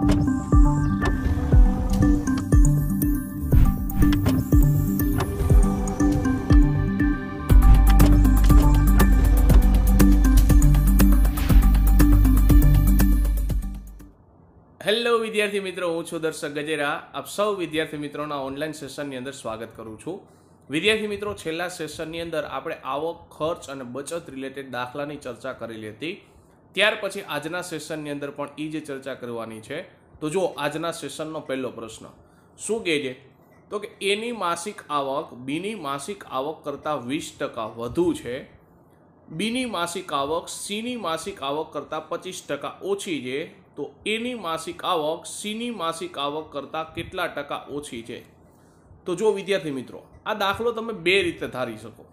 hello વિદ્યાર્થી મિત્રો હું છું દર્શક ગજેરા આપ સૌ વિદ્યાર્થી મિત્રોના ઓનલાઈન સેશનની અંદર સ્વાગત કરું છું વિદ્યાર્થી મિત્રો છેલ્લા સેશનની અંદર આપણે આવક ખર્ચ અને બચત રિલેટેડ દાખલાની ચર્ચા કરેલી હતી ત્યાર પછી આજના સેશનની અંદર પણ એ જે ચર્ચા કરવાની છે તો જો આજના સેશનનો પહેલો પ્રશ્ન શું કહે છે તો કે એની માસિક આવક બીની માસિક આવક કરતાં વીસ ટકા વધુ છે બીની માસિક આવક સીની માસિક આવક કરતાં પચીસ ટકા ઓછી છે તો એની માસિક આવક સીની માસિક આવક કરતાં કેટલા ટકા ઓછી છે તો જો વિદ્યાર્થી મિત્રો આ દાખલો તમે બે રીતે ધારી શકો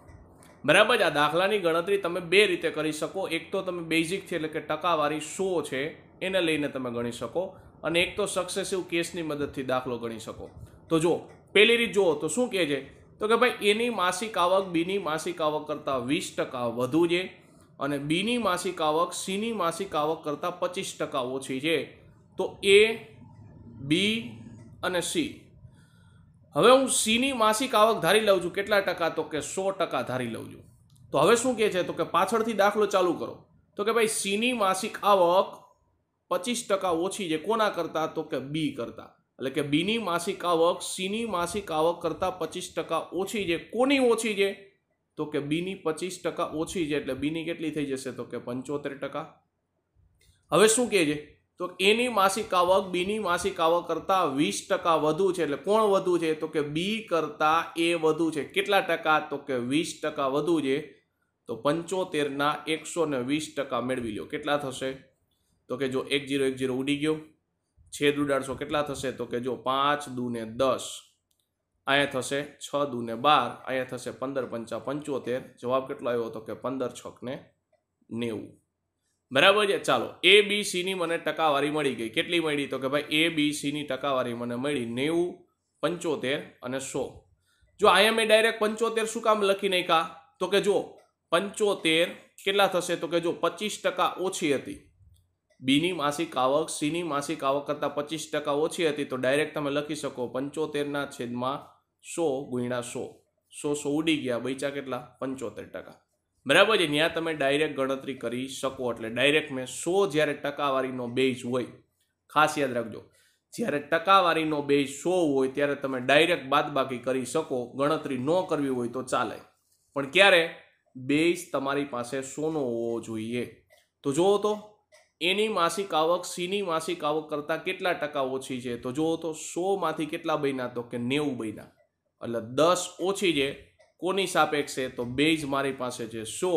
બરાબર આ દાખલાની ગણતરી તમે બે રીતે કરી શકો એક તો તમે બેઝિક છે એટલે કે ટકાવારી સો છે એને લઈને તમે ગણી શકો અને એક તો સક્સેસિવ કેસની મદદથી દાખલો ગણી શકો તો જો પહેલી રીત જુઓ તો શું કહે છે તો કે ભાઈ એની માસિક આવક બીની માસિક આવક કરતાં વીસ ટકા વધુ છે અને બીની માસિક આવક સીની માસિક આવક કરતાં પચીસ ટકા ઓછી છે તો એ બી અને સી હવે હું સીની માસિક આવક ધારી લઉં છું કેટલા ટકા તો કે સો ટકા ધારી લઉં છું તો હવે શું કહે છે તો કે પાછળથી દાખલો ચાલુ કરો તો કે ભાઈ સીની માસિક આવક પચીસ ટકા ઓછી છે કોના કરતા તો કે બી કરતાં એટલે કે બીની માસિક આવક સીની માસિક આવક કરતાં પચીસ ટકા ઓછી છે કોની ઓછી છે તો કે બીની પચીસ ટકા ઓછી છે એટલે બીની કેટલી થઈ જશે તો કે પંચોતેર ટકા હવે શું કહે છે તો એની માસિક આવક બીની માસિક આવક કરતાં વીસ ટકા વધુ છે એટલે કોણ વધુ છે તો કે બી કરતાં એ વધુ છે કેટલા ટકા તો કે વીસ ટકા વધુ છે તો પંચોતેરના એકસો ને વીસ ટકા મેળવી લો કેટલા થશે તો કે જો એક જીરો એક જીરો ઉડી ગયો છેદ ઉડાડશો કેટલા થશે તો કે જો પાંચ દૂને દસ અહીંયા થશે છ દૂને બાર અહીંયા થશે પંદર પંચા પંચોતેર જવાબ કેટલો આવ્યો તો કે પંદર છકને નેવું બરાબર છે ચાલો એ બી સીની મને ટકાવારી મળી ગઈ કેટલી મળી તો કે ભાઈ એ બી સીની ટકાવારી મને મળી નેવું પંચોતેર અને સો જો આઈએમએ ડાયરેક્ટ પંચોતેર શું કામ લખી નાખ્યા તો કે જો પંચોતેર કેટલા થશે તો કે જો પચીસ ટકા ઓછી હતી બીની માસિક આવક સીની માસિક આવક કરતાં પચીસ ટકા ઓછી હતી તો ડાયરેક્ટ તમે લખી શકો પંચોતેરના છેદમાં સો ગુણ્યા સો સો સો ઉડી ગયા બૈચા કેટલા પંચોતેર ટકા બરાબર છે ત્યાં તમે ડાયરેક્ટ ગણતરી કરી શકો એટલે ડાયરેક્ટ મેં સો જ્યારે ટકાવારીનો બેઝ હોય ખાસ યાદ રાખજો જ્યારે ટકાવારીનો બેઝ સો હોય ત્યારે તમે ડાયરેક્ટ બાદબાકી કરી શકો ગણતરી ન કરવી હોય તો ચાલે પણ ક્યારે બેઝ તમારી પાસે સોનો હોવો જોઈએ તો જુઓ તો એની માસિક આવક સીની માસિક આવક કરતાં કેટલા ટકા ઓછી છે તો જુઓ તો સોમાંથી કેટલા બન્યા તો કે નેવું બન્યા એટલે દસ ઓછી છે કોની સાપેક્ષે તો બે જ મારી પાસે છે સો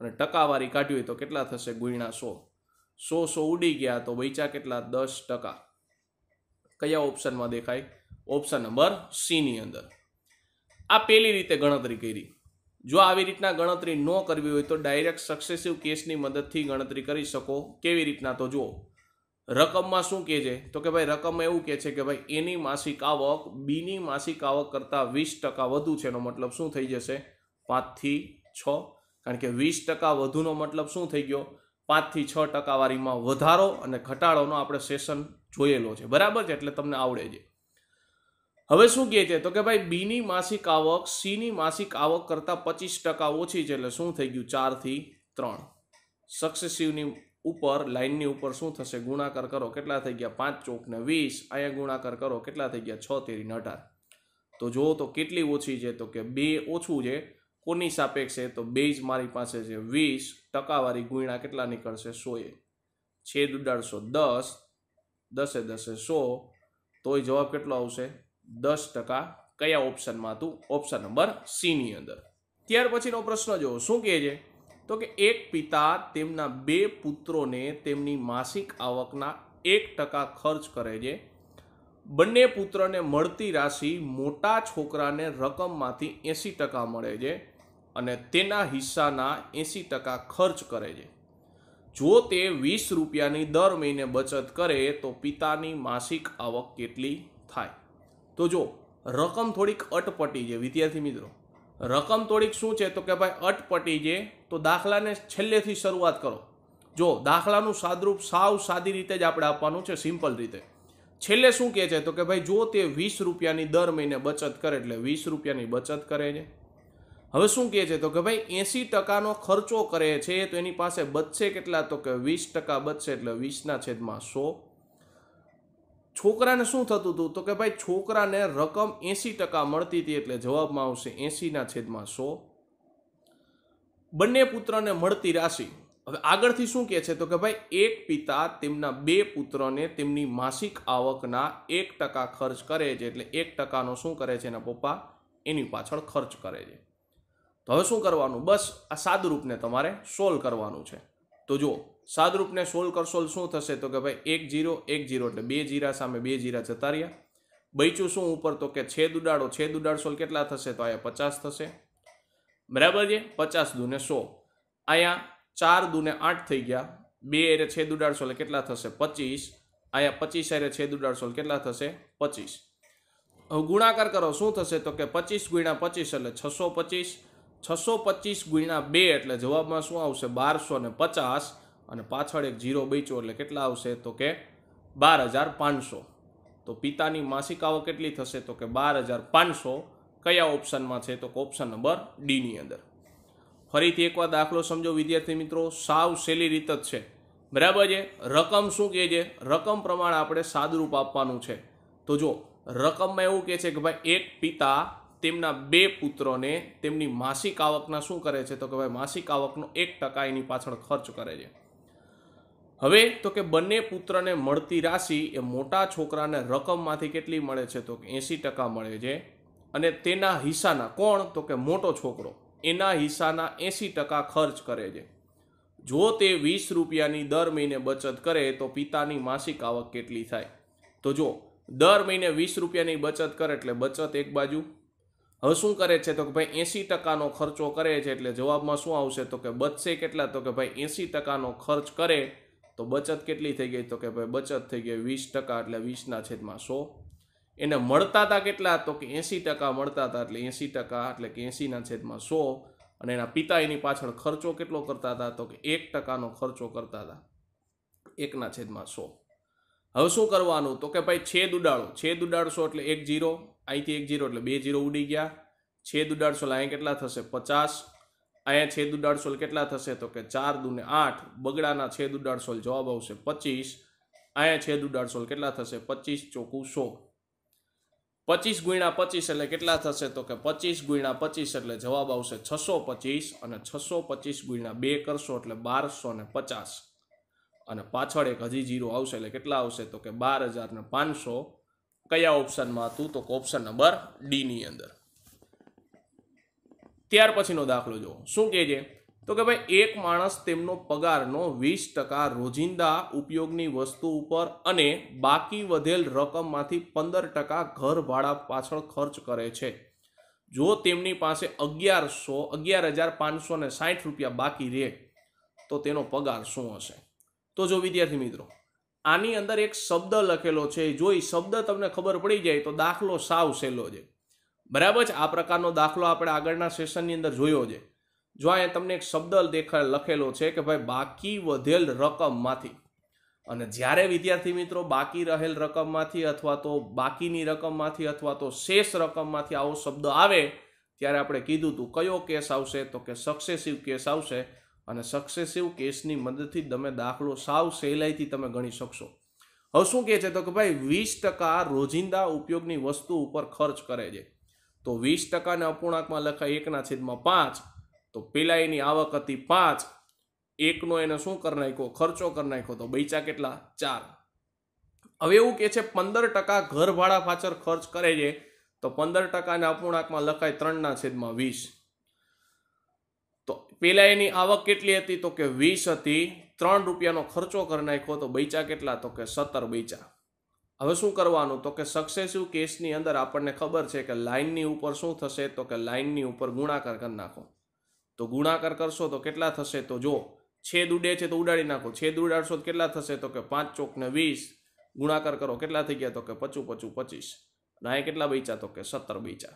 અને ટકાવારી કાઢવી હોય તો કેટલા થશે ગુણ્યા સો સો સો ઉડી ગયા તો વૈચા કેટલા દસ ટકા કયા ઓપ્શનમાં દેખાય ઓપ્શન નંબર સીની અંદર આ પહેલી રીતે ગણતરી કરી જો આવી રીતના ગણતરી ન કરવી હોય તો ડાયરેક્ટ સક્સેસિવ કેસની મદદથી ગણતરી કરી શકો કેવી રીતના તો જુઓ રકમમાં શું કહે છે તો કે ભાઈ રકમ એવું કહે છે કે ભાઈ એની માસિક આવક બીની માસિક આવક કરતાં વીસ ટકા વધુ છે એનો મતલબ શું થઈ જશે પાંચથી છ કારણ કે વીસ ટકા વધુનો મતલબ શું થઈ ગયો પાંચથી છ ટકાવારીમાં વધારો અને ઘટાડોનો આપણે સેશન જોયેલો છે બરાબર છે એટલે તમને આવડે છે હવે શું કહે છે તો કે ભાઈ બીની માસિક આવક સીની માસિક આવક કરતાં પચીસ ટકા ઓછી છે એટલે શું થઈ ગયું ચારથી ત્રણ સક્સેસિવની ઉપર લાઇનની ઉપર શું થશે ગુણાકાર કરો કેટલા થઈ ગયા પાંચ ચોક ને વીસ અહીંયા ગુણાકાર કરો કેટલા થઈ ગયા છ તેરીને અઢાર તો જુઓ તો કેટલી ઓછી છે તો કે બે ઓછું છે કોની સાપેક્ષે તો બેઝ મારી પાસે છે વીસ ટકાવારી ગુણ્યા કેટલા નીકળશે સોએ છેદ ઉડાડશો દસ દસે દસે સો તોય જવાબ કેટલો આવશે દસ ટકા કયા ઓપ્શનમાં હતું ઓપ્શન નંબર સીની અંદર ત્યાર પછીનો પ્રશ્ન જુઓ શું કહે છે તો કે એક પિતા તેમના બે પુત્રોને તેમની માસિક આવકના એક ટકા ખર્ચ કરે છે બંને પુત્રને મળતી રાશિ મોટા છોકરાને રકમમાંથી એંસી ટકા મળે છે અને તેના હિસ્સાના એંસી ટકા ખર્ચ કરે છે જો તે વીસ રૂપિયાની દર મહિને બચત કરે તો પિતાની માસિક આવક કેટલી થાય તો જો રકમ થોડીક અટપટી છે વિદ્યાર્થી મિત્રો રકમ થોડીક શું છે તો કે ભાઈ અટપટી છે તો દાખલાને છેલ્લેથી શરૂઆત કરો જો દાખલાનું સાદરૂપ સાવ સાદી રીતે જ આપણે આપવાનું છે સિમ્પલ રીતે છેલ્લે શું કહે છે તો કે ભાઈ જો તે વીસ રૂપિયાની દર મહિને બચત કરે એટલે વીસ રૂપિયાની બચત કરે છે હવે શું કહે છે તો કે ભાઈ એંસી ટકાનો ખર્ચો કરે છે તો એની પાસે બચશે કેટલા તો કે વીસ ટકા બચશે એટલે વીસના છેદમાં સો છોકરાને શું થતું હતું તો કે ભાઈ છોકરાને રકમ એંસી ટકા મળતી હતી એટલે જવાબમાં આવશે એંસીના છેદમાં સો બંને પુત્રને મળતી રાશિ હવે આગળથી શું કહે છે તો કે ભાઈ એક પિતા તેમના બે પુત્રને તેમની માસિક આવકના એક ટકા ખર્ચ કરે છે એટલે એક ટકાનો શું કરે છે એના પપ્પા એની પાછળ ખર્ચ કરે છે તો હવે શું કરવાનું બસ આ સાદુરૂપને તમારે સોલ્વ કરવાનું છે તો જુઓ સાદરૂપને સોલ્વ કરશો શું થશે તો કે ભાઈ એક જીરો એક જીરો એટલે બે જીરા સામે બે જીરા જતા રહ્યા બૈચું શું ઉપર તો કે છેદ ઉડાડો છેદ ઉડાડશો કેટલા થશે તો અહીંયા પચાસ થશે બરાબર છે પચાસ દૂને સો અહીંયા ચાર દૂને આઠ થઈ ગયા બે એરે છેદ ઉડાડશો એટલે કેટલા થશે પચીસ અહીંયા પચીસ એરે છેદ ઉડાડશો કેટલા થશે પચીસ હવે ગુણાકાર કરો શું થશે તો કે પચીસ ગુણ્યા પચીસ એટલે છસો પચીસ છસો પચીસ ગુણ્યા બે એટલે જવાબમાં શું આવશે બારસો ને પચાસ અને પાછળ એક જીરો બેચો એટલે કેટલા આવશે તો કે બાર હજાર પાંચસો તો પિતાની માસિક આવક કેટલી થશે તો કે બાર હજાર પાંચસો કયા ઓપ્શનમાં છે તો ઓપ્શન નંબર ડીની અંદર ફરીથી એકવાર દાખલો સમજો વિદ્યાર્થી મિત્રો સાવ સહેલી રીત જ છે બરાબર છે રકમ શું કહે છે રકમ પ્રમાણે આપણે સાદુરૂપ આપવાનું છે તો જો રકમમાં એવું કહે છે કે ભાઈ એક પિતા તેમના બે પુત્રોને તેમની માસિક આવકના શું કરે છે તો કે ભાઈ માસિક આવકનો એક ટકા એની પાછળ ખર્ચ કરે છે હવે તો કે બંને પુત્રને મળતી રાશિ એ મોટા છોકરાને રકમમાંથી કેટલી મળે છે તો કે એંસી ટકા મળે છે અને તેના હિસ્સાના કોણ તો કે મોટો છોકરો એના હિસ્સાના એંસી ટકા ખર્ચ કરે છે જો તે વીસ રૂપિયાની દર મહિને બચત કરે તો પિતાની માસિક આવક કેટલી થાય તો જો દર મહિને વીસ રૂપિયાની બચત કરે એટલે બચત એક બાજુ હવે શું કરે છે તો કે ભાઈ એંસી ટકાનો ખર્ચો કરે છે એટલે જવાબમાં શું આવશે તો કે બચશે કેટલા તો કે ભાઈ એંસી ટકાનો ખર્ચ કરે તો બચત કેટલી થઈ ગઈ તો કે ભાઈ બચત થઈ ગઈ વીસ ટકા એટલે વીસના છેદમાં સો એને મળતા હતા કેટલા તો કે એંસી ટકા મળતા હતા એટલે એંસી ટકા એટલે કે એંસીના છેદમાં સો અને એના પિતા એની પાછળ ખર્ચો કેટલો કરતા હતા તો કે એક ટકાનો ખર્ચો કરતા હતા એકના છેદમાં સો હવે શું કરવાનું તો કે ભાઈ છેદ ઉડાડો છેદ ઉડાડશો એટલે એક જીરો અહીંથી એક જીરો એટલે બે જીરો ઉડી ગયા છેદ ઉડાડશો એટલે અહીંયા કેટલા થશે પચાસ અહીંયા છેદ ઉડાડશો એટલે કેટલા થશે તો કે ચાર દુને આઠ બગડાના છેદ ઉડાડશો જવાબ આવશે પચીસ અહીંયા છેદ ઉડાડશો કેટલા થશે પચીસ ચોખ્ખું સો પચીસ ગુણ્યા પચીસ એટલે કેટલા થશે તો કે પચીસ ગુણ્યા પચીસ એટલે જવાબ આવશે છસો પચીસ અને છસો પચીસ ગુણ્યા બે કરશો એટલે બારસો ને પચાસ અને પાછળ એક હજી જીરો આવશે એટલે કેટલા આવશે તો કે બાર હજાર ને પાંચસો કયા ઓપ્શનમાં હતું તો ઓપ્શન નંબર ડીની અંદર ત્યાર પછીનો દાખલો જુઓ શું કહેજે તો કે ભાઈ એક માણસ તેમનો પગારનો વીસ ટકા રોજિંદા ઉપયોગની વસ્તુ ઉપર અને બાકી વધેલ રકમમાંથી પંદર ટકા ઘરભાડા પાછળ ખર્ચ કરે છે જો તેમની પાસે અગિયારસો અગિયાર હજાર પાંચસો ને સાઠ રૂપિયા બાકી રહે તો તેનો પગાર શું હશે તો જો વિદ્યાર્થી મિત્રો આની અંદર એક શબ્દ લખેલો છે જો એ શબ્દ તમને ખબર પડી જાય તો દાખલો સાવ સહેલો છે બરાબર છે આ પ્રકારનો દાખલો આપણે આગળના સેશનની અંદર જોયો છે જો અહીંયા તમને એક શબ્દ દેખાય લખેલો છે કે ભાઈ બાકી વધેલ રકમમાંથી અને જ્યારે વિદ્યાર્થી મિત્રો બાકી રહેલ રકમમાંથી અથવા તો બાકીની રકમમાંથી અથવા તો શેષ રકમમાંથી આવો શબ્દ આવે ત્યારે આપણે કીધું હતું કયો કેસ આવશે તો કે સક્સેસિવ કેસ આવશે અને સક્સેસિવ કેસની મદદથી તમે દાખલો સાવ સહેલાઈથી તમે ગણી શકશો હવે શું કહે છે તો કે ભાઈ વીસ ટકા રોજિંદા ઉપયોગની વસ્તુ ઉપર ખર્ચ કરે છે તો વીસ ટકાને અપૂર્ણાંકમાં લખાય એકના છેદમાં પાંચ તો પેલા એની આવક હતી પાંચ એકનો એને શું કરી નાખ્યો ખર્ચો કરી નાખ્યો તો બૈચા કેટલા ચાર હવે એવું કે છે પંદર ટકા ઘર ભાડા પાછળ ખર્ચ કરે છે તો પંદર ટકાને અપૂર્ણાંકમાં લખાય ત્રણના છેદમાં વીસ તો પેલા એની આવક કેટલી હતી તો કે વીસ હતી ત્રણ રૂપિયાનો ખર્ચો કરી નાખ્યો તો બૈચા કેટલા તો કે સત્તર બૈચા હવે શું કરવાનું તો કે સક્સેસિવ કેસની અંદર આપણને ખબર છે કે લાઇનની ઉપર શું થશે તો કે લાઇનની ઉપર ગુણાકાર કરી નાખો તો ગુણાકાર કરશો તો કેટલા થશે તો જો છેદ ઉડે છે તો ઉડાડી નાખો છેદ ઉડાડશો તો કેટલા થશે તો કે પાંચ ચોકને વીસ ગુણાકાર કરો કેટલા થઈ ગયા તો કે પચું પચું પચીસ અને અહીંયા કેટલા બેચા તો કે સત્તર બેચા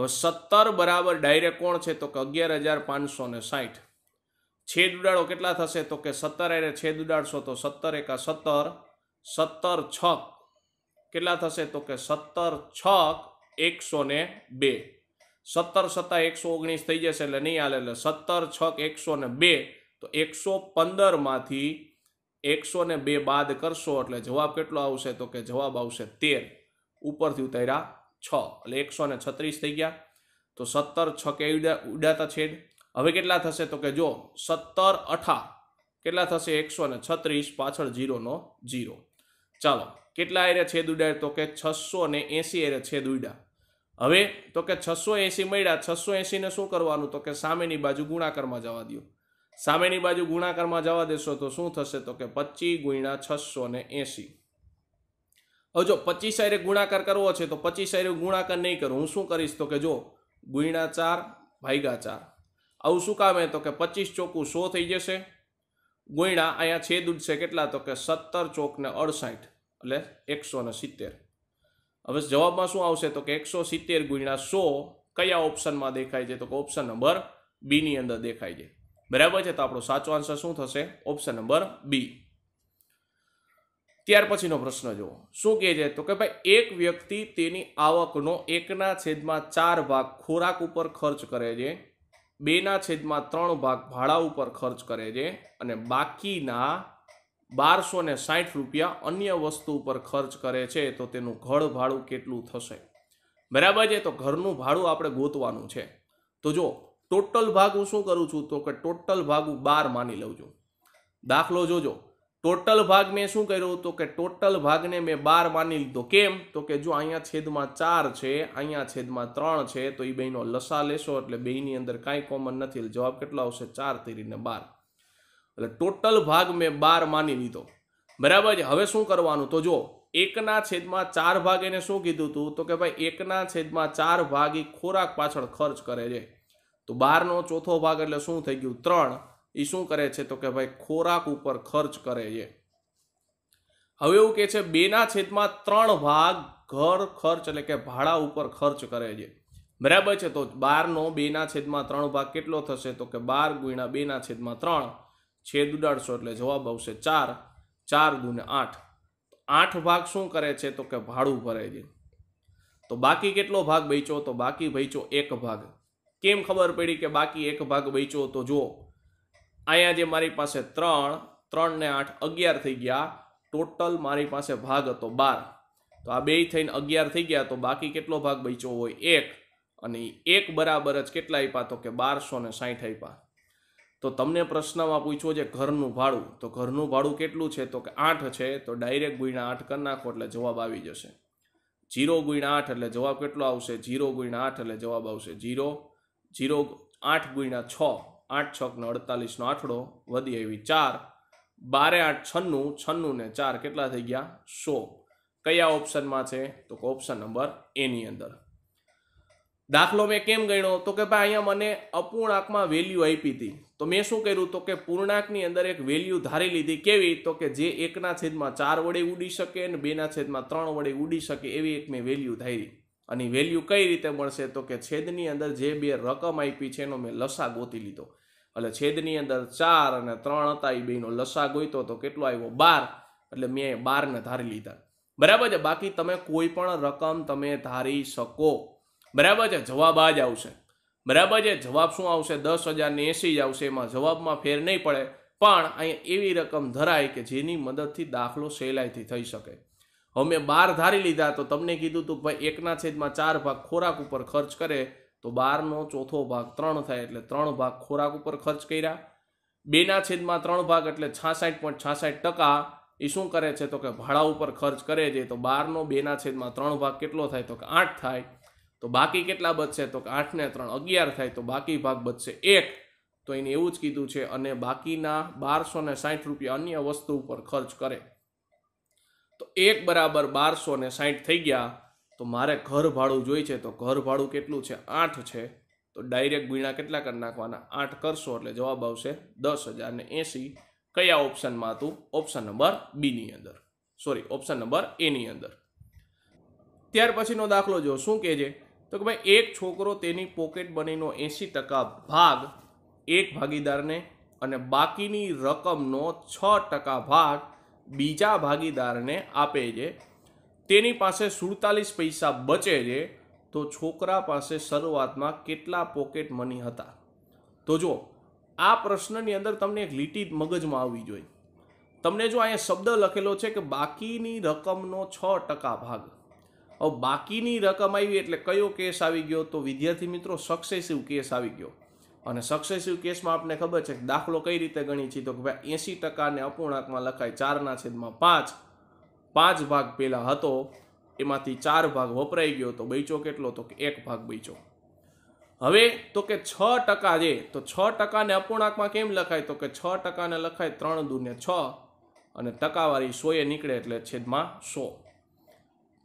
હવે સત્તર બરાબર ડાયરેક્ટ કોણ છે તો કે અગિયાર હજાર પાંચસો ને સાઠ છેદ ઉડાડો કેટલા થશે તો કે સત્તર એને છેદ ઉડાડશો તો સત્તર એકા સત્તર સત્તર છ કેટલા થશે તો કે સત્તર છ એકસો ને બે સત્તર સત્તા એકસો ઓગણીસ થઈ જશે એટલે નહીં હાલે એટલે સત્તર છક એકસો ને બે તો એકસો પંદરમાંથી એકસો ને બે બાદ કરશો એટલે જવાબ કેટલો આવશે તો કે જવાબ આવશે તેર ઉપરથી ઉતાર્યા છ એટલે એકસો ને છત્રીસ થઈ ગયા તો સત્તર છ કે ઉડાતા છેદ હવે કેટલા થશે તો કે જો સત્તર અઠા કેટલા થશે એકસો ને છત્રીસ પાછળ જીરોનો જીરો ચાલો કેટલા એરે છેદ ઉડાય તો કે છસો ને એંસી એરે છેદ ઉડ્યા હવે તો કે છસો એંસી મળ્યા છસો એંસીને શું કરવાનું તો કે સામેની બાજુ ગુણાકારમાં જવા દો સામેની બાજુ ગુણાકારમાં જવા દેશો તો શું થશે તો કે પચીસ ગુણ્યા છસો ને એંસી હવે જો પચીસ સાઈરે ગુણાકાર કરવો છે તો પચીસ સાઈરે ગુણાકાર નહીં કરું હું શું કરીશ તો કે જો ગુણ્યા ચાર ભાગ્યા ચાર આવું શું કામે તો કે પચીસ ચોકું સો થઈ જશે ગુણ્યા અહીંયા છેદ ઉડશે કેટલા તો કે સત્તર ચોક ને અડસાઠ એટલે એકસો ને સિત્તેર હવે જવાબમાં શું આવશે તો કે એકસો સિત્તેર ગુણ્યા સો કયા ઓપ્શનમાં દેખાય છે તો કે ઓપ્શન નંબર બીની અંદર દેખાય છે બરાબર છે તો આપણો સાચો આન્સર શું થશે ઓપ્શન નંબર બી ત્યાર પછીનો પ્રશ્ન જુઓ શું કહે છે તો કે ભાઈ એક વ્યક્તિ તેની આવકનો એકના છેદમાં ચાર ભાગ ખોરાક ઉપર ખર્ચ કરે છે બેના છેદમાં ત્રણ ભાગ ભાડા ઉપર ખર્ચ કરે છે અને બાકીના બારસો ને સાઠ રૂપિયા અન્ય વસ્તુ ઉપર ખર્ચ કરે છે તો તેનું ઘર ભાડું કેટલું થશે બરાબર છે તો ઘરનું ભાડું આપણે ગોતવાનું છે તો જો ટોટલ ભાગ હું શું કરું છું તો કે ટોટલ ભાગ હું બાર માની લઉં છું દાખલો જોજો ટોટલ ભાગ મેં શું કર્યું તો કે ટોટલ ભાગને મેં બાર માની લીધો કેમ તો કે જો અહીંયા છેદમાં ચાર છે અહીંયા છેદમાં ત્રણ છે તો એ બેનો લસા લેશો એટલે બેની અંદર કાંઈ કોમન નથી જવાબ કેટલો આવશે ચાર તેરીને બાર એટલે ટોટલ ભાગ મેં બાર માની લીધો બરાબર છે હવે શું કરવાનું તો જો એકના છેદમાં ચાર ભાગ એને શું કીધું હતું તો કે ભાઈ એકના છેદમાં ચાર ભાગ એ ખોરાક પાછળ ખર્ચ કરે છે તો બારનો ચોથો ભાગ એટલે શું થઈ ગયું ત્રણ એ શું કરે છે તો કે ભાઈ ખોરાક ઉપર ખર્ચ કરે છે હવે એવું કહે છે બેના છેદમાં ત્રણ ભાગ ઘર ખર્ચ એટલે કે ભાડા ઉપર ખર્ચ કરે છે બરાબર છે તો બારનો બેના છેદમાં ત્રણ ભાગ કેટલો થશે તો કે બાર ગુણ્યા બેના છેદમાં ત્રણ છેદ ઉડાડશો એટલે જવાબ આવશે ચાર ચાર ગુને આઠ આઠ ભાગ શું કરે છે તો કે ભાડું ભરે છે તો બાકી કેટલો ભાગ બેચો તો બાકી બેચો એક ભાગ કેમ ખબર પડી કે બાકી એક ભાગ બેચો તો જુઓ અહીંયા જે મારી પાસે ત્રણ ત્રણ ને આઠ અગિયાર થઈ ગયા ટોટલ મારી પાસે ભાગ હતો બાર તો આ બે થઈને અગિયાર થઈ ગયા તો બાકી કેટલો ભાગ બેચો હોય એક અને એક બરાબર જ કેટલા આપ્યા તો કે બારસો ને સાઠ આપ્યા તો તમને પ્રશ્નમાં પૂછવો છે ઘરનું ભાડું તો ઘરનું ભાડું કેટલું છે તો કે આઠ છે તો ડાયરેક્ટ ગુણ્યા આઠ કરી નાખો એટલે જવાબ આવી જશે જીરો ગુણ્યા આઠ એટલે જવાબ કેટલો આવશે જીરો ગુણ્યા આઠ એટલે જવાબ આવશે જીરો જીરો આઠ ગુણ્યા છ આઠ છકનો અડતાલીસનો આઠડો વધી આવી ચાર બારે આઠ છન્નું છન્નું ને ચાર કેટલા થઈ ગયા સો કયા ઓપ્શનમાં છે તો ઓપ્શન નંબર એની અંદર દાખલો મેં કેમ ગણ્યો તો કે ભાઈ અહીંયા મને અપૂર્ણાંકમાં વેલ્યુ આપી હતી તો મેં શું કર્યું તો કે પૂર્ણાંકની અંદર એક વેલ્યુ ધારી લીધી કેવી તો કે જે એકના છેદમાં ચાર વડે ઉડી શકે અને બેના છેદમાં ત્રણ વડે ઉડી શકે એવી એક મેં વેલ્યુ ધારી અને વેલ્યુ કઈ રીતે મળશે તો કે છેદની અંદર જે બે રકમ આપી છે એનો મેં લસા ગોતી લીધો એટલે છેદની અંદર ચાર અને ત્રણ હતા એ બેનો લસા ગોઈતો તો કેટલો આવ્યો બાર એટલે મેં બારને ધારી લીધા બરાબર છે બાકી તમે કોઈ પણ રકમ તમે ધારી શકો બરાબર છે જવાબ આ જ આવશે બરાબર છે જવાબ શું આવશે દસ હજારની એંસી જ આવશે એમાં જવાબમાં ફેર નહીં પડે પણ અહીંયા એવી રકમ ધરાય કે જેની મદદથી દાખલો સહેલાઈથી થઈ શકે અમે બાર ધારી લીધા તો તમને કીધું હતું ભાઈ એકના છેદમાં ચાર ભાગ ખોરાક ઉપર ખર્ચ કરે તો બારનો ચોથો ભાગ ત્રણ થાય એટલે ત્રણ ભાગ ખોરાક ઉપર ખર્ચ કર્યા બેના છેદમાં ત્રણ ભાગ એટલે છાસઠ પોઈન્ટ છાસઠ ટકા એ શું કરે છે તો કે ભાડા ઉપર ખર્ચ કરે છે તો બારનો બેના છેદમાં ત્રણ ભાગ કેટલો થાય તો કે આઠ થાય તો બાકી કેટલા બચશે તો કે આઠને ત્રણ અગિયાર થાય તો બાકી ભાગ બચશે એક તો એને એવું જ કીધું છે અને બાકીના બારસો ને સાઠ રૂપિયા અન્ય વસ્તુ ઉપર ખર્ચ કરે તો એક બરાબર બારસો ને સાઠ થઈ ગયા તો મારે ઘર ભાડું જોઈએ છે તો ઘર ભાડું કેટલું છે આઠ છે તો ડાયરેક્ટ ગુણ્યા કેટલા કરી નાખવાના આઠ કરશો એટલે જવાબ આવશે દસ હજાર ને એંસી કયા ઓપ્શનમાં હતું ઓપ્શન નંબર બીની અંદર સોરી ઓપ્શન નંબર એની અંદર ત્યાર પછીનો દાખલો જો શું કહેજે તો કે ભાઈ એક છોકરો તેની પોકેટ બનીનો એંશી ટકા ભાગ એક ભાગીદારને અને બાકીની રકમનો છ ટકા ભાગ બીજા ભાગીદારને આપે છે તેની પાસે સુડતાલીસ પૈસા બચે છે તો છોકરા પાસે શરૂઆતમાં કેટલા પોકેટ મની હતા તો જો આ પ્રશ્નની અંદર તમને એક લીટી મગજમાં આવવી જોઈએ તમને જો અહીંયા શબ્દ લખેલો છે કે બાકીની રકમનો છ ટકા ભાગ હવે બાકીની રકમ આવી એટલે કયો કેસ આવી ગયો તો વિદ્યાર્થી મિત્રો સક્સેસિવ કેસ આવી ગયો અને સક્સેસિવ કેસમાં આપને ખબર છે કે દાખલો કઈ રીતે ગણી છે તો કે ભાઈ એંસી ટકાને અપૂર્ણાંકમાં લખાય ચારના છેદમાં પાંચ પાંચ ભાગ પહેલાં હતો એમાંથી ચાર ભાગ વપરાઈ ગયો તો બૈચો કેટલો તો કે એક ભાગ બૈચો હવે તો કે છ ટકા જે તો છ ટકાને અપૂર્ણાંકમાં કેમ લખાય તો કે છ ટકાને લખાય ત્રણ દૂને છ અને ટકાવાળી સોએ નીકળે એટલે છેદમાં સો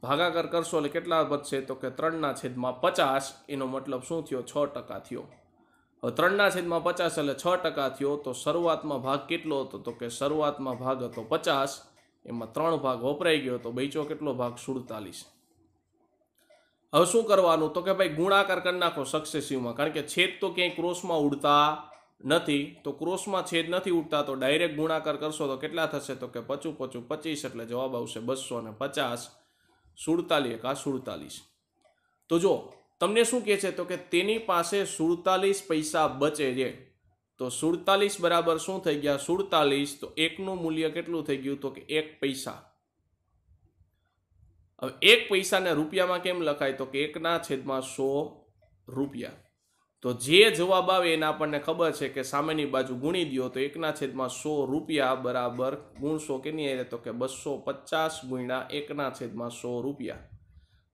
ભાગાકાર કરશો એટલે કેટલા વધશે તો કે ત્રણના છેદમાં પચાસ એનો મતલબ શું થયો છ ટકા થયો હવે ત્રણના છેદમાં પચાસ એટલે છ ટકા થયો તો શરૂઆતમાં ભાગ કેટલો હતો તો કે શરૂઆતમાં ભાગ હતો પચાસ એમાં ત્રણ ભાગ વપરાઈ ગયો તો બૈચો કેટલો ભાગ સુડતાલીસ હવે શું કરવાનું તો કે ભાઈ ગુણાકાર કરી નાખો સક્સેસિવમાં કારણ કે છેદ તો ક્યાંય ક્રોસમાં ઉડતા નથી તો ક્રોસમાં છેદ નથી ઉડતા તો ડાયરેક્ટ ગુણાકાર કરશો તો કેટલા થશે તો કે પચું પચું પચીસ એટલે જવાબ આવશે બસો ને પચાસ સુડતાલીસ એકા સુડતાલીસ તો જો તમને શું કહે છે તો કે તેની પાસે સુડતાલીસ પૈસા બચે છે તો સુડતાલીસ બરાબર શું થઈ ગયા સુડતાલીસ તો એકનું મૂલ્ય કેટલું થઈ ગયું તો કે એક પૈસા હવે એક પૈસાને રૂપિયામાં કેમ લખાય તો કે એકના છેદમાં સો રૂપિયા તો જે જવાબ આવે એને આપણને ખબર છે કે સામેની બાજુ ગુણી દો તો એકના છેદમાં સો રૂપિયા બરાબર ગુણસો કેની એટલે તો કે બસો પચાસ ગુણ્યા એકના છેદમાં સો રૂપિયા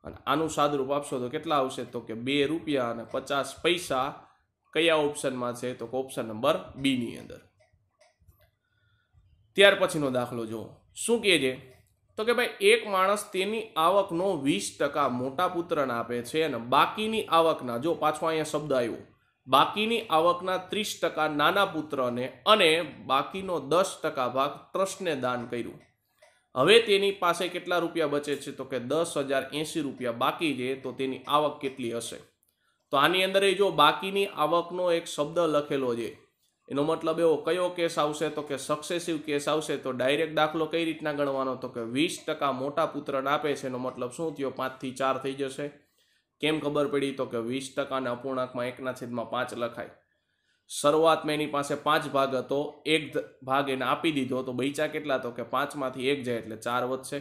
અને આનું સાદરૂપ આપશો તો કેટલા આવશે તો કે બે રૂપિયા અને પચાસ પૈસા કયા ઓપ્શનમાં છે તો ઓપ્શન નંબર બીની અંદર ત્યાર પછીનો દાખલો જુઓ શું કહે છે તો કે ભાઈ એક માણસ તેની આવકનો વીસ ટકા મોટા પુત્રને આપે છે અને બાકીની આવકના જો પાછો અહીંયા શબ્દ આવ્યો બાકીની આવકના ત્રીસ ટકા નાના પુત્રને અને બાકીનો દસ ટકા ભાગ ટ્રસ્ટને દાન કર્યું હવે તેની પાસે કેટલા રૂપિયા બચે છે તો કે દસ હજાર એંસી રૂપિયા બાકી છે તો તેની આવક કેટલી હશે તો આની અંદર એ જો બાકીની આવકનો એક શબ્દ લખેલો છે એનો મતલબ એવો કયો કેસ આવશે તો કે સક્સેસિવ કેસ આવશે તો ડાયરેક્ટ દાખલો કઈ રીતના ગણવાનો તો કે વીસ ટકા મોટા પુત્રને આપે છે એનો મતલબ શું થયો પાંચથી ચાર થઈ જશે કેમ ખબર પડી તો કે વીસ ટકાના અપૂર્ણાંકમાં એકના છેદમાં પાંચ લખાય શરૂઆતમાં એની પાસે પાંચ ભાગ હતો એક ભાગ એને આપી દીધો તો બૈચા કેટલા તો કે પાંચમાંથી એક જાય એટલે ચાર વધશે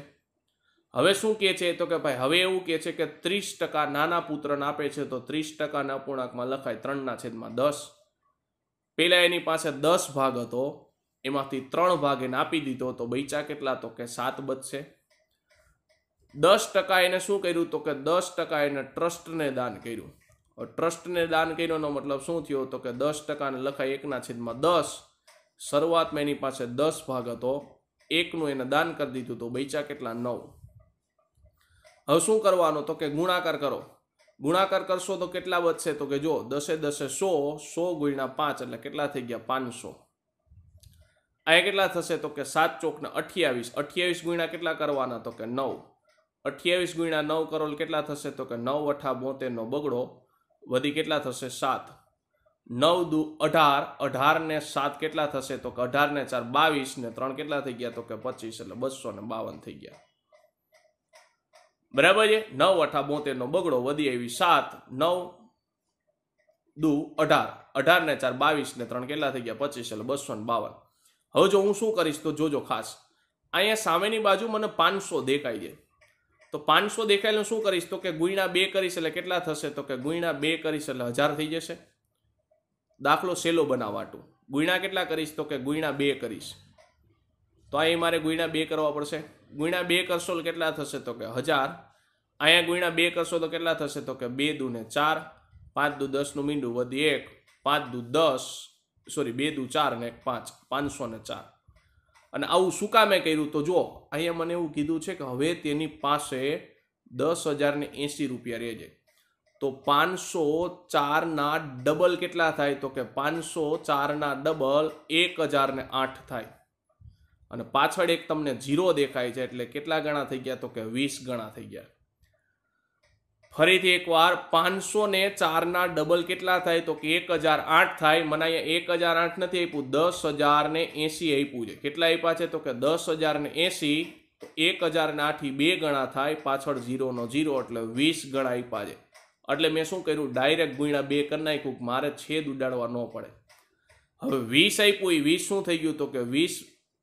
હવે શું કહે છે તો કે ભાઈ હવે એવું કહે છે કે ત્રીસ ટકા નાના પુત્રને આપે છે તો ત્રીસ ટકાને અપૂર્ણાંકમાં લખાય ત્રણના છેદમાં દસ પહેલાં એની પાસે દસ ભાગ હતો એમાંથી ત્રણ ભાગ એને આપી દીધો તો બૈચા કેટલા તો કે સાત બચશે દસ ટકા એને શું કર્યું તો કે દસ ટકા એને ટ્રસ્ટને દાન કર્યું ટ્રસ્ટને દાન કર્યોનો મતલબ શું થયો તો કે દસ ટકાને લખાય એકના છેદમાં દસ શરૂઆતમાં એની પાસે દસ ભાગ હતો એકનું એને દાન કરી દીધું તો બૈચા કેટલા નવ હવે શું કરવાનું તો કે ગુણાકાર કરો ગુણાકાર કરશો તો કેટલા વધશે તો કે જો દસે દસે સો સો ગુણ્યા પાંચ એટલે કેટલા થઈ ગયા પાંચસો અહીંયા કેટલા થશે તો કે સાત ચોકને અઠ્યાવીસ અઠ્યાવીસ ગુણ્યા કેટલા કરવાના તો કે નવ અઠ્યાવીસ ગુણ્યા નવ કરોલ કેટલા થશે તો કે નવ અઠા બોતેરનો બગડો વધી કેટલા થશે સાત નવ દુ અઢાર અઢારને સાત કેટલા થશે તો કે અઢારને ચાર બાવીસ ને ત્રણ કેટલા થઈ ગયા તો કે પચીસ એટલે બસો ને બાવન થઈ ગયા બરાબર છે નવ અઠા બોતેરનો બગડો વધી આવી સાત નવ દુ અઢાર અઢાર ને ચાર બાવીસ ને ત્રણ કેટલા થઈ ગયા પચીસ એટલે બસો ને બાવન હવે જો હું શું કરીશ તો જોજો ખાસ અહીંયા સામેની બાજુ મને પાંચસો દેખાય છે તો પાંચસો દેખાયેલું શું કરીશ તો કે ગુણ્યા બે કરીશ એટલે કેટલા થશે તો કે ગુણ્યા બે કરીશ એટલે હજાર થઈ જશે દાખલો સેલો બનાવાટું ગુણ્યા કેટલા કરીશ તો કે ગુણ્યા બે કરીશ તો અહીં મારે ગુણ્યા બે કરવા પડશે ગુણ્યા બે કરશો તો કેટલા થશે તો કે હજાર અહીંયા ગુણ્યા બે કરશો તો કેટલા થશે તો કે બે દુ ને ચાર પાંચ દુ દસનું મીંડું વધી એક પાંચ દુ દસ સોરી બે દુ ચાર ને પાંચ પાંચસો ને ચાર અને આવું શું કામે કર્યું તો જો અહીંયા મને એવું કીધું છે કે હવે તેની પાસે દસ હજારને એંસી રૂપિયા રહે છે તો પાંચસો ચારના ડબલ કેટલા થાય તો કે પાંચસો ચારના ડબલ એક હજારને આઠ થાય અને પાછળ એક તમને ઝીરો દેખાય છે એટલે કેટલા ગણા થઈ ગયા તો કે વીસ ગણા થઈ ગયા ફરીથી એકવાર પાંચસો ને ચારના ડબલ કેટલા થાય તો કે એક હજાર આઠ થાય મને અહીંયા એક હજાર આઠ નથી આપ્યું દસ હજાર ને એંસી આપ્યું છે કેટલા આપ્યા છે તો કે દસ હજાર ને એંસી એક હજાર ને આઠથી બે ગણા થાય પાછળ ઝીરોનો ઝીરો એટલે વીસ ગણા આપ્યા છે એટલે મેં શું કર્યું ડાયરેક્ટ ગુણ્યા બે કરી નાખ્યું મારે છેદ ઉડાડવા ન પડે હવે વીસ આપ્યું એ વીસ શું થઈ ગયું તો કે વીસ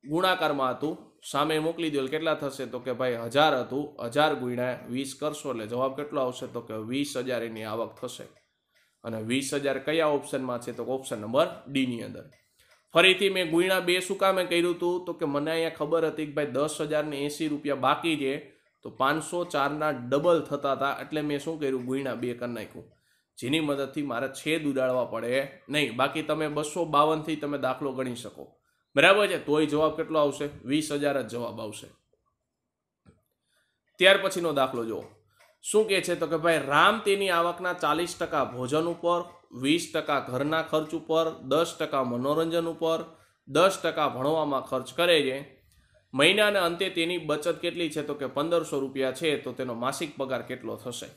ગુણાકારમાં હતું સામે મોકલી દો કેટલા થશે તો કે ભાઈ હજાર હતું હજાર ગુણ્યા વીસ કરશો એટલે જવાબ કેટલો આવશે તો કે વીસ હજાર એની આવક થશે અને વીસ હજાર કયા ઓપ્શનમાં છે તો ઓપ્શન નંબર ડીની અંદર ફરીથી મેં ગુણ્યા બે શું કામે કર્યું હતું તો કે મને અહીંયા ખબર હતી કે ભાઈ દસ હજારને એંસી રૂપિયા બાકી છે તો પાંચસો ચારના ડબલ થતા હતા એટલે મેં શું કર્યું ગુણ્યા બે કરી નાખ્યું જેની મદદથી મારે છેદ ઉડાડવા પડે નહીં બાકી તમે બસો બાવનથી તમે દાખલો ગણી શકો બરાબર છે તોય જવાબ કેટલો આવશે વીસ હજાર જ જવાબ આવશે ત્યાર પછીનો દાખલો જુઓ શું કહે છે તો કે ભાઈ રામ તેની આવકના ચાલીસ ટકા ભોજન ઉપર વીસ ટકા ઘરના ખર્ચ ઉપર દસ ટકા મનોરંજન ઉપર દસ ટકા ભણવામાં ખર્ચ કરે છે મહિનાના અંતે તેની બચત કેટલી છે તો કે પંદરસો રૂપિયા છે તો તેનો માસિક પગાર કેટલો થશે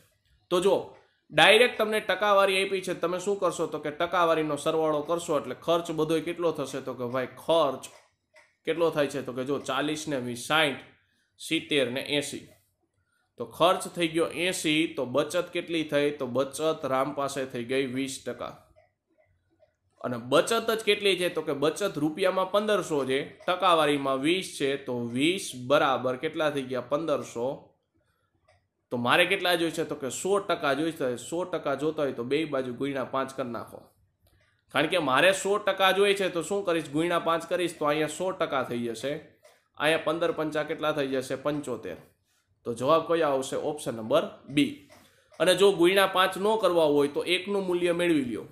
તો જુઓ ડાયરેક્ટ તમને ટકાવારી આપી છે તમે શું કરશો તો કે ટકાવારીનો સરવાળો કરશો એટલે ખર્ચ બધો કેટલો થશે તો કે ભાઈ ખર્ચ કેટલો થાય છે તો કે જો ચાલીસ ને વીસ સાઠ સિત્તેર ને એંસી તો ખર્ચ થઈ ગયો એંસી તો બચત કેટલી થઈ તો બચત રામ પાસે થઈ ગઈ વીસ ટકા અને બચત જ કેટલી છે તો કે બચત રૂપિયામાં પંદરસો છે ટકાવારીમાં વીસ છે તો વીસ બરાબર કેટલા થઈ ગયા પંદરસો તો મારે કેટલા જોઈશે તો કે સો ટકા જોઈશે સો ટકા જોતા હોય તો બે બાજુ ગુણ્યા પાંચ કરી નાખો કારણ કે મારે સો ટકા જોઈએ છે તો શું કરીશ ગુણ્યા પાંચ કરીશ તો અહીંયા સો ટકા થઈ જશે અહીંયા પંદર પંચા કેટલા થઈ જશે પંચોતેર તો જવાબ કયો આવશે ઓપ્શન નંબર બી અને જો ગુણ્યા પાંચ ન કરવા હોય તો એકનું મૂલ્ય મેળવી લ્યો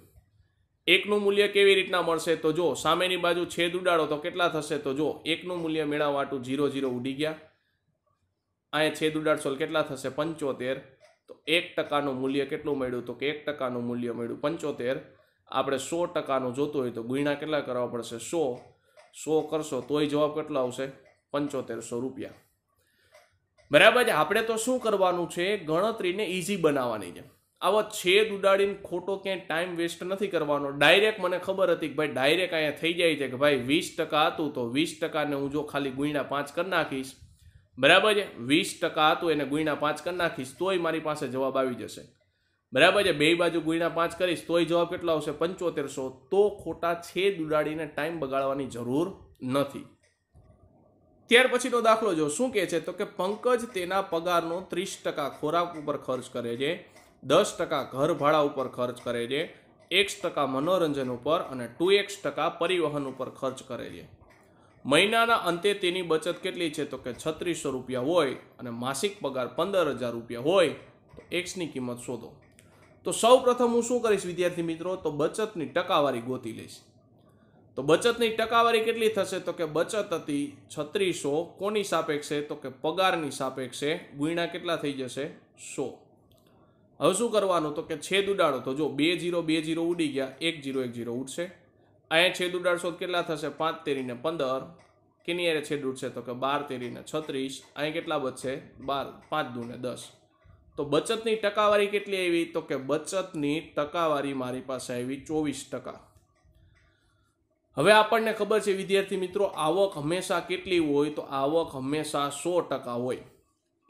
એકનું મૂલ્ય કેવી રીતના મળશે તો જો સામેની બાજુ છેદ ઉડાડો તો કેટલા થશે તો જો એકનું મૂલ્ય મેળવવાટું ઝીરો ઝીરો ઉડી ગયા અહીંયા છેદ ઉડાડશો કેટલા થશે પંચોતેર તો એક ટકાનું મૂલ્ય કેટલું મળ્યું તો કે એક ટકાનું મૂલ્ય મળ્યું પંચોતેર આપણે સો ટકાનું જોતું હોય તો ગુણ્યા કેટલા કરવા પડશે સો સો કરશો તોય જવાબ કેટલો આવશે પંચોતેરસો રૂપિયા બરાબર છે આપણે તો શું કરવાનું છે ગણતરીને ઇઝી બનાવવાની છે આવો છેદ ઉડાડીને ખોટો ક્યાંય ટાઈમ વેસ્ટ નથી કરવાનો ડાયરેક્ટ મને ખબર હતી કે ભાઈ ડાયરેક્ટ અહીંયા થઈ જાય છે કે ભાઈ વીસ ટકા હતું તો વીસ ટકાને હું જો ખાલી ગુણ્યા પાંચ કરી નાખીશ બરાબર છે વીસ ટકા હતું એને ગુણ્યા પાંચ કરી નાખીશ તોય મારી પાસે જવાબ આવી જશે બરાબર છે બે બાજુ ગુણ્યા પાંચ કરીશ તોય જવાબ કેટલો આવશે પંચોતેરસો તો ખોટા છેદ ઉડાડીને ટાઈમ બગાડવાની જરૂર નથી ત્યાર પછીનો દાખલો જો શું કહે છે તો કે પંકજ તેના પગારનો ત્રીસ ટકા ખોરાક ઉપર ખર્ચ કરે છે દસ ટકા ઘર ભાડા ઉપર ખર્ચ કરે છે એકસ ટકા મનોરંજન ઉપર અને ટુ એક્સ ટકા પરિવહન ઉપર ખર્ચ કરે છે મહિનાના અંતે તેની બચત કેટલી છે તો કે છત્રીસો રૂપિયા હોય અને માસિક પગાર પંદર હજાર રૂપિયા હોય તો એક્સની કિંમત શોધો તો સૌ પ્રથમ હું શું કરીશ વિદ્યાર્થી મિત્રો તો બચતની ટકાવારી ગોતી લઈશ તો બચતની ટકાવારી કેટલી થશે તો કે બચત હતી છત્રીસો કોની સાપેક્ષે તો કે પગારની સાપેક્ષે ગુણ્યા કેટલા થઈ જશે સો હવે શું કરવાનું તો કે છેદ ઉડાડો તો જો બે જીરો બે જીરો ઉડી ગયા એક જીરો એક જીરો ઉડશે અહીંયા છેદ ઉડાડશો કેટલા થશે પાંચ તેરીને પંદર કેની યારે છેદ ઉડશે તો કે બાર તેરીને છત્રીસ અહીં કેટલા બચશે બાર પાંચ દૂને દસ તો બચતની ટકાવારી કેટલી આવી તો કે બચતની ટકાવારી મારી પાસે આવી ચોવીસ ટકા હવે આપણને ખબર છે વિદ્યાર્થી મિત્રો આવક હંમેશા કેટલી હોય તો આવક હંમેશા સો ટકા હોય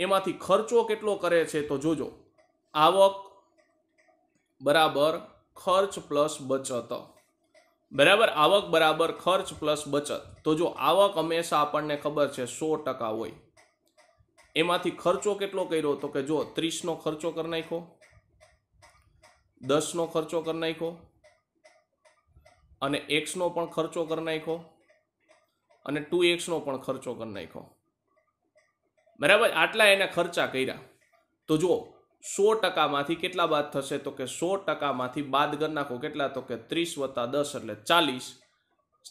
એમાંથી ખર્ચો કેટલો કરે છે તો જોજો આવક બરાબર ખર્ચ પ્લસ બચત બરાબર આવક બરાબર ખર્ચ પ્લસ બચત તો જો આવક હંમેશા આપણને ખબર છે સો ટકા હોય એમાંથી ખર્ચો કેટલો કર્યો તો કે જો ત્રીસનો ખર્ચો કરી નાખ્યો દસનો ખર્ચો કરી નાખ્યો અને એક્સનો પણ ખર્ચો કરી નાખ્યો અને ટુ એક્સનો પણ ખર્ચો કરી નાખ્યો બરાબર આટલા એને ખર્ચા કર્યા તો જો સો ટકામાંથી કેટલા બાદ થશે તો કે સો ટકામાંથી બાદ કરી નાખો કેટલા તો કે ત્રીસ વત્તા દસ એટલે ચાલીસ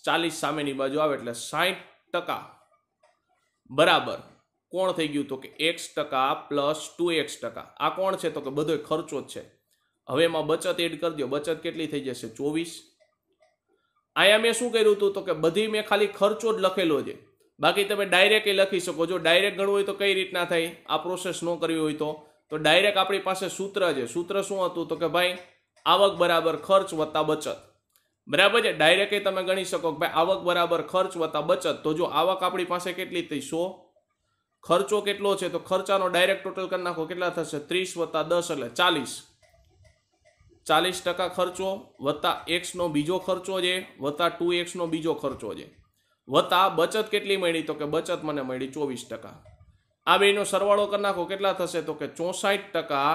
ચાલીસ સામેની બાજુ આવે એટલે સાઠ ટકા બરાબર કોણ થઈ ગયું તો કે એક્સ ટકા પ્લસ ટુ એક્સ ટકા આ કોણ છે તો કે બધો ખર્ચો જ છે હવે એમાં બચત એડ કરી દો બચત કેટલી થઈ જશે ચોવીસ અહીંયા મેં શું કર્યું હતું તો કે બધી મેં ખાલી ખર્ચો જ લખેલો છે બાકી તમે ડાયરેક્ટ લખી શકો જો ડાયરેક્ટ ગણવું હોય તો કઈ રીતના થાય આ પ્રોસેસ ન કરવી હોય તો તો ડાયરેક્ટ આપણી પાસે સૂત્ર છે સૂત્ર શું હતું તો કે ભાઈ આવક બરાબર ખર્ચ વત્તા બચત બરાબર છે ડાયરેક્ટ તમે ગણી શકો કે ભાઈ આવક બરાબર ખર્ચ વત્તા બચત તો જો આવક આપણી પાસે કેટલી થઈ સો ખર્ચો કેટલો છે તો ખર્ચાનો ડાયરેક્ટ ટોટલ કરી નાખો કેટલા થશે ત્રીસ વત્તા દસ એટલે ચાલીસ ચાલીસ ટકા ખર્ચો વત્તા એક્સનો બીજો ખર્ચો છે વત્તા ટુ એક્સનો બીજો ખર્ચો છે વત્તા બચત કેટલી મળી તો કે બચત મને મળી ચોવીસ ટકા આ બેનો સરવાળો કરી નાખો કેટલા થશે તો કે ચોસાઠ ટકા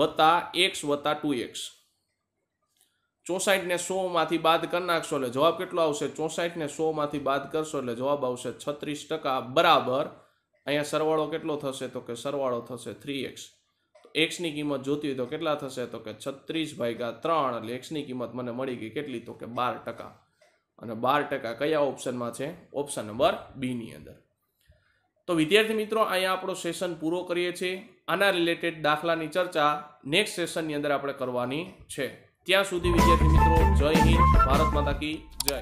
વત્તા એક્સ વત્તા ટુ એક્સ ચોસાઠને સોમાંથી બાદ કરી નાખશો એટલે જવાબ કેટલો આવશે ચોસાઠને સોમાંથી બાદ કરશો એટલે જવાબ આવશે છત્રીસ ટકા બરાબર અહીંયા સરવાળો કેટલો થશે તો કે સરવાળો થશે થ્રી એક્સ એક્સની કિંમત જોતી હોય તો કેટલા થશે તો કે છત્રીસ ભાગ્યા ત્રણ એટલે એક્સની કિંમત મને મળી ગઈ કેટલી તો કે બાર ટકા અને બાર ટકા કયા ઓપ્શનમાં છે ઓપ્શન નંબર બીની અંદર તો વિદ્યાર્થી મિત્રો અહીંયા આપણો સેશન પૂરો કરીએ છીએ આના રિલેટેડ દાખલાની ચર્ચા નેક્સ્ટ સેશનની અંદર આપણે કરવાની છે ત્યાં સુધી વિદ્યાર્થી મિત્રો જય હિન્દ ભારત માતા કી જય